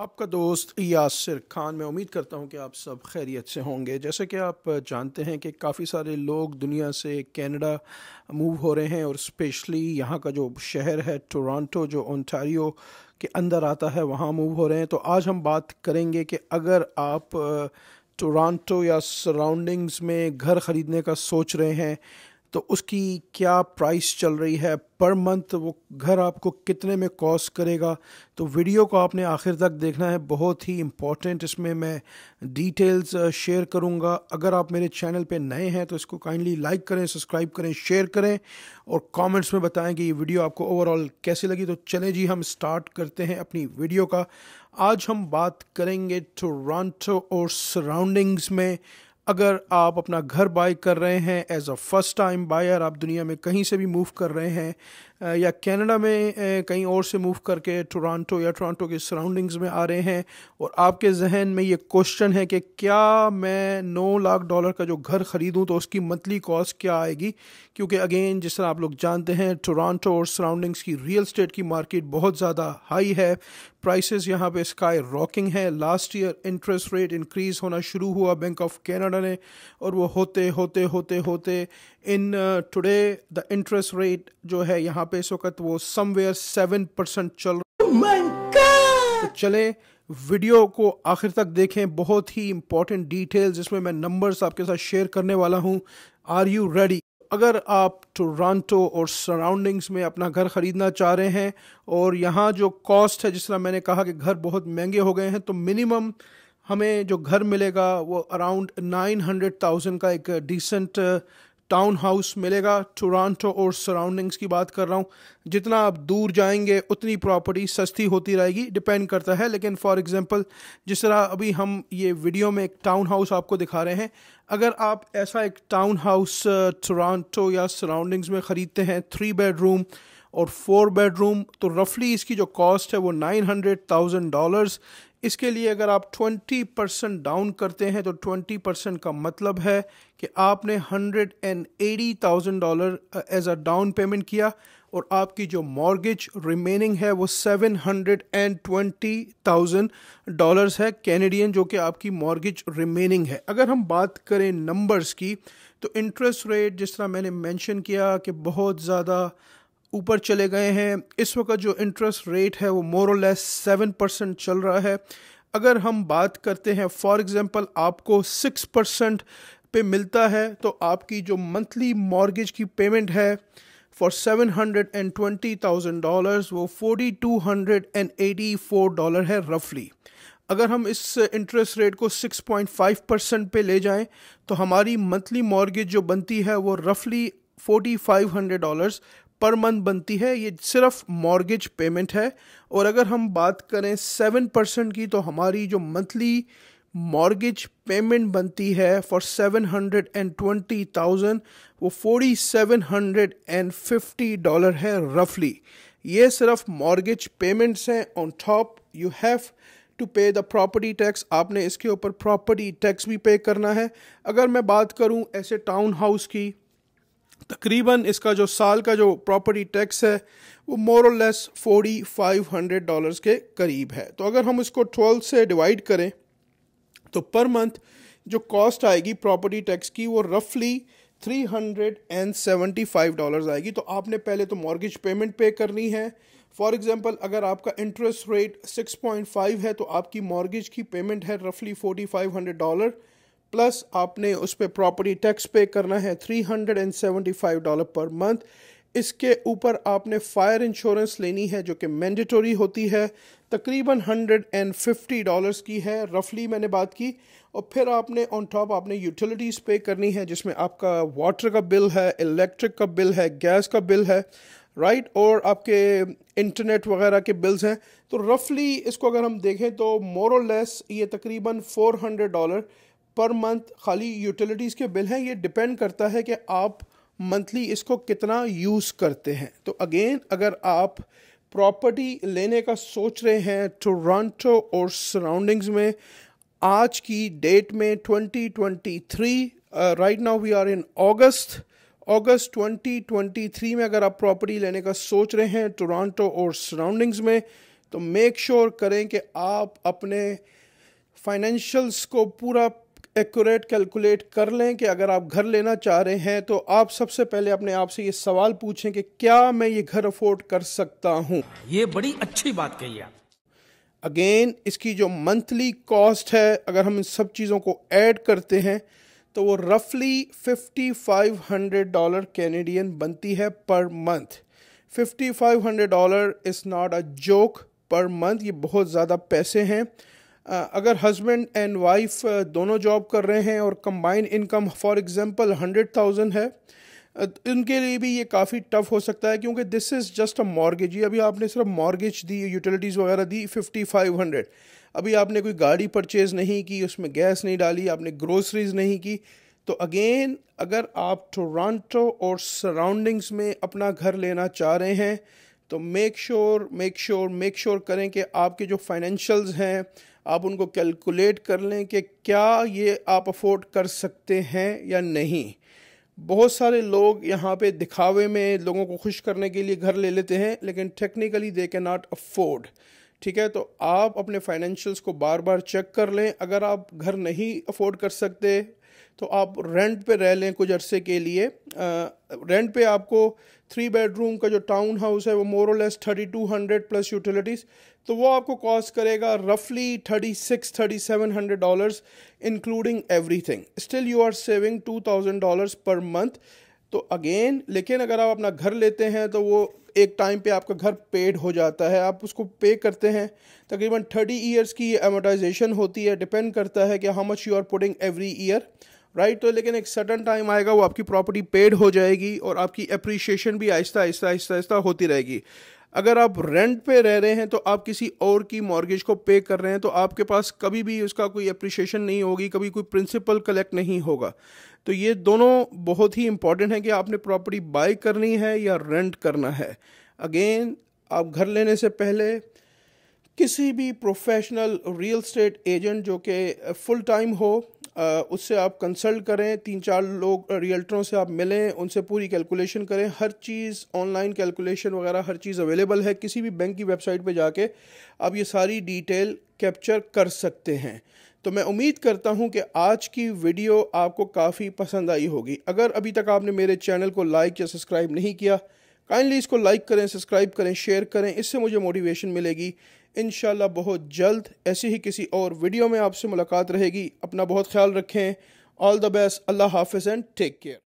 आपका दोस्त यासिर खान मैं उम्मीद करता हूं कि आप सब खैरियत से होंगे जैसे कि आप जानते हैं कि काफ़ी सारे लोग दुनिया से कनाडा मूव हो रहे हैं और स्पेशली यहां का जो शहर है टोरंटो जो ओंटारियो के अंदर आता है वहां मूव हो रहे हैं तो आज हम बात करेंगे कि अगर आप टोरंटो या सराउंडिंग्स में घर ख़रीदने का सोच रहे हैं तो उसकी क्या प्राइस चल रही है पर मंथ वो घर आपको कितने में कॉस्ट करेगा तो वीडियो को आपने आखिर तक देखना है बहुत ही इम्पॉर्टेंट इसमें मैं डिटेल्स शेयर करूंगा अगर आप मेरे चैनल पे नए हैं तो इसको काइंडली लाइक करें सब्सक्राइब करें शेयर करें और कमेंट्स में बताएं कि ये वीडियो आपको ओवरऑल कैसी लगी तो चलें जी हम स्टार्ट करते हैं अपनी वीडियो का आज हम बात करेंगे टोरंटो और सराउंडिंग्स में अगर आप अपना घर बाय कर रहे हैं as a first time buyer आप दुनिया में कहीं से भी मूव कर रहे हैं या कनाडा में कहीं और से मूव करके टोरंटो या टोरंटो के सराउंडिंग्स में आ रहे हैं और आपके जहन में ये क्वेश्चन है कि क्या मैं नौ लाख डॉलर का जो घर ख़रीदूँ तो उसकी मंथली कॉस्ट क्या आएगी क्योंकि अगेन जिस तरह आप लोग जानते हैं टोरंटो और सराउंडिंग्स की रियल स्टेट की मार्केट बहुत ज़्यादा हाई है प्राइसेस यहाँ पे स्काई रॉकिंग है last year interest rate increase होना शुरू हुआ बैंक ऑफ कैनाडा ने और वो होते होते होते होते in today the interest rate जो है यहाँ पे इस वक्त वो समवेयर सेवन परसेंट चल रहा oh तो चले वीडियो को आखिर तक देखें बहुत ही इंपॉर्टेंट डिटेल्स जिसमें मैं नंबर्स आपके साथ शेयर करने वाला हूं आर यू रेडी अगर आप टोरंटो और सराउंडिंग्स में अपना घर ख़रीदना चाह रहे हैं और यहाँ जो कॉस्ट है जिस तरह मैंने कहा कि घर बहुत महंगे हो गए हैं तो मिनिमम हमें जो घर मिलेगा वो अराउंड नाइन हंड्रेड थाउजेंड का एक डिसेंट टाउन हाउस मिलेगा टोरंटो और सराउंडिंग्स की बात कर रहा हूँ जितना आप दूर जाएंगे उतनी प्रॉपर्टी सस्ती होती रहेगी डिपेंड करता है लेकिन फॉर एग्जांपल जिस तरह अभी हम ये वीडियो में एक टाउन हाउस आपको दिखा रहे हैं अगर आप ऐसा एक टाउन हाउस टोरंटो या सराउंडिंग्स में ख़रीदते हैं थ्री बेडरूम और फोर बेडरूम तो रफली इसकी जो कॉस्ट है वो नाइन हंड्रेड थाउजेंड डॉलर्स इसके लिए अगर आप 20 परसेंट डाउन करते हैं तो 20 परसेंट का मतलब है कि आपने hundred and eighty thousand dollar as a down payment किया और आपकी जो मॉर्गेज रिमेनिंग है वो seven hundred and twenty thousand dollars है कैनेडियन जो कि आपकी मॉर्गेज रिमेनिंग है अगर हम बात करें नंबर्स की तो इंटरेस्ट रेट जिस तरह मैंने मेंशन किया कि बहुत ज़्यादा ऊपर चले गए हैं इस वक्त जो इंटरेस्ट रेट है वो मोर लेस सेवन परसेंट चल रहा है अगर हम बात करते हैं फॉर एग्ज़ाम्पल आपको सिक्स परसेंट पे मिलता है तो आपकी जो मंथली मॉर्गेज की पेमेंट है for seven hundred and twenty thousand dollar वो forty two hundred and eighty four dollar है रफली अगर हम इस इंटरेस्ट रेट को 6.5 परसेंट पे ले जाएं तो हमारी मंथली मॉर्गेज जो बनती है वो रफली 4500 डॉलर्स पर मंथ बनती है ये सिर्फ मॉर्गेज पेमेंट है और अगर हम बात करें सेवन परसेंट की तो हमारी जो मंथली मॉर्गेज पेमेंट बनती है for seven hundred and twenty thousand वो forty seven hundred and fifty dollar है रफली ये सिर्फ मॉर्गेज पेमेंट्स हैं on top you have to pay the property tax आपने इसके ऊपर प्रॉपर्टी टैक्स भी पे करना है अगर मैं बात करूं ऐसे टाउन हाउस की तकरीबन इसका जो साल का जो प्रॉपर्टी टैक्स है वो more less forty five hundred dollars के करीब है तो अगर हम इसको ट्वेल्थ से डिवाइड करें तो पर मंथ जो कॉस्ट आएगी प्रॉपर्टी टैक्स की वो रफली three hundred and seventy five dollars आएगी तो आपने पहले तो मॉर्गेज पेमेंट पे करनी है फॉर एग्ज़ाम्पल अगर आपका interest rate six point five है तो आपकी मॉर्गेज की पेमेंट है रफली forty five hundred dollar plus आपने उस पर प्रॉपर्टी टैक्स पे करना है three hundred and seventy five dollar per month इसके ऊपर आपने फायर इंश्योरेंस लेनी है जो कि मैंडेटोरी होती है तकरीबन हंड्रेड एंड फिफ्टी डॉलर्स की है रफली मैंने बात की और फिर आपने ऑन टॉप आपने यूटिलिटीज़ पे करनी है जिसमें आपका वाटर का बिल है इलेक्ट्रिक का बिल है गैस का बिल है राइट right? और आपके इंटरनेट वगैरह के बिल्स हैं तो रफली इसको अगर हम देखें तो मोरलेस ये तकरीबन four hundred dollar per month खाली यूटिलिटीज़ के बिल हैं ये डिपेंड करता है कि आप मंथली इसको कितना यूज़ करते हैं तो अगेन अगर आप प्रॉपर्टी लेने का सोच रहे हैं टोरंटो और सराउंडिंग्स में आज की डेट में 2023 right now we are in August August 2023 में अगर आप प्रॉपर्टी लेने का सोच रहे हैं टोरंटो और सराउंडिंग्स में तो मेक श्योर sure करें कि आप अपने फाइनेंशियल्स को पूरा एक्यूरेट कैलकुलेट कर लें कि अगर आप घर लेना चाह रहे हैं तो आप सबसे पहले अपने आप से ये सवाल पूछें कि क्या मैं ये घर अफोर्ड कर सकता हूँ ये बड़ी अच्छी बात कही आप अगेन इसकी जो मंथली कॉस्ट है अगर हम इन सब चीज़ों को ऐड करते हैं तो वो रफली 5500 डॉलर कैनेडियन बनती है per month 5500 dollar is not a joke per month ये बहुत ज़्यादा पैसे हैं अगर हस्बैंड एंड वाइफ दोनों जॉब कर रहे हैं और combine income for example hundred thousand है उनके लिए भी ये काफ़ी टफ हो सकता है क्योंकि this is just a mortgage ये अभी आपने सिर्फ मॉर्गेज दी यूटिलिटीज़ वगैरह दी फिफ्टी फाइव हंड्रेड अभी आपने कोई गाड़ी परचेज़ नहीं की उसमें गैस नहीं डाली आपने ग्रोसरीज नहीं की तो अगेन अगर आप टोरंटो और सराउंडिंग्स में अपना घर लेना चाह रहे हैं तो make sure make sure make sure करें कि आपके जो फाइनेंशियल्स हैं आप उनको कैलकुलेट कर लें कि क्या ये आप अफोर्ड कर सकते हैं या नहीं बहुत सारे लोग यहाँ पे दिखावे में लोगों को खुश करने के लिए घर ले लेते हैं लेकिन टेक्निकली दे के नॉट अफोर्ड ठीक है तो आप अपने फाइनेंशियल्स को बार बार चेक कर लें अगर आप घर नहीं अफोर्ड कर सकते तो आप रेंट पे रह लें कुछ अरसे के लिए रेंट पे आपको थ्री बेडरूम का जो टाउन हाउस है वो more less thirty two hundred plus utilities तो वो आपको कॉस्ट करेगा रफली thirty six thirty seven hundred dollars including every thing still you are saving two thousand dollars per month तो अगेन लेकिन अगर आप अपना घर लेते हैं तो वो एक टाइम पे आपका घर पेड हो जाता है आप उसको पे करते हैं तकरीबन थर्टी ईयर्स की एमोटाइजेशन होती है डिपेंड करता है कि how much you are putting every year right right? तो लेकिन एक सडन टाइम आएगा वो आपकी प्रॉपर्टी पेड हो जाएगी और आपकी अप्रिशिएशन भी आहिस्ता आहिस्ता आहिस्ता आहिस्ता होती रहेगी अगर आप रेंट पे रह रहे हैं तो आप किसी और की मॉर्गेज को पे कर रहे हैं तो आपके पास कभी भी उसका कोई अप्रिशिएशन नहीं होगी कभी कोई प्रिंसिपल कलेक्ट नहीं होगा तो ये दोनों बहुत ही इंपॉर्टेंट है कि आपने प्रॉपर्टी बाय करनी है या रेंट करना है अगेन आप घर लेने से पहले किसी भी प्रोफेशनल रियल स्टेट एजेंट जो कि फुल टाइम हो उससे आप कंसल्ट करें तीन चार लोग रियल्टरों से आप मिलें उनसे पूरी कैलकुलेशन करें हर चीज़ ऑनलाइन कैलकुलेशन वगैरह हर चीज़ अवेलेबल है किसी भी बैंक की वेबसाइट पे जाके आप ये सारी डिटेल कैप्चर कर सकते हैं तो मैं उम्मीद करता हूं कि आज की वीडियो आपको काफ़ी पसंद आई होगी अगर अभी तक आपने मेरे चैनल को लाइक या सब्सक्राइब नहीं किया काइंडली इसको लाइक करें सब्सक्राइब करें शेयर करें इससे मुझे मोटिवेशन मिलेगी इन बहुत जल्द ऐसी ही किसी और वीडियो में आपसे मुलाकात रहेगी अपना बहुत ख्याल रखें ऑल द बेस्ट अल्लाह हाफिज़ एंड टेक केयर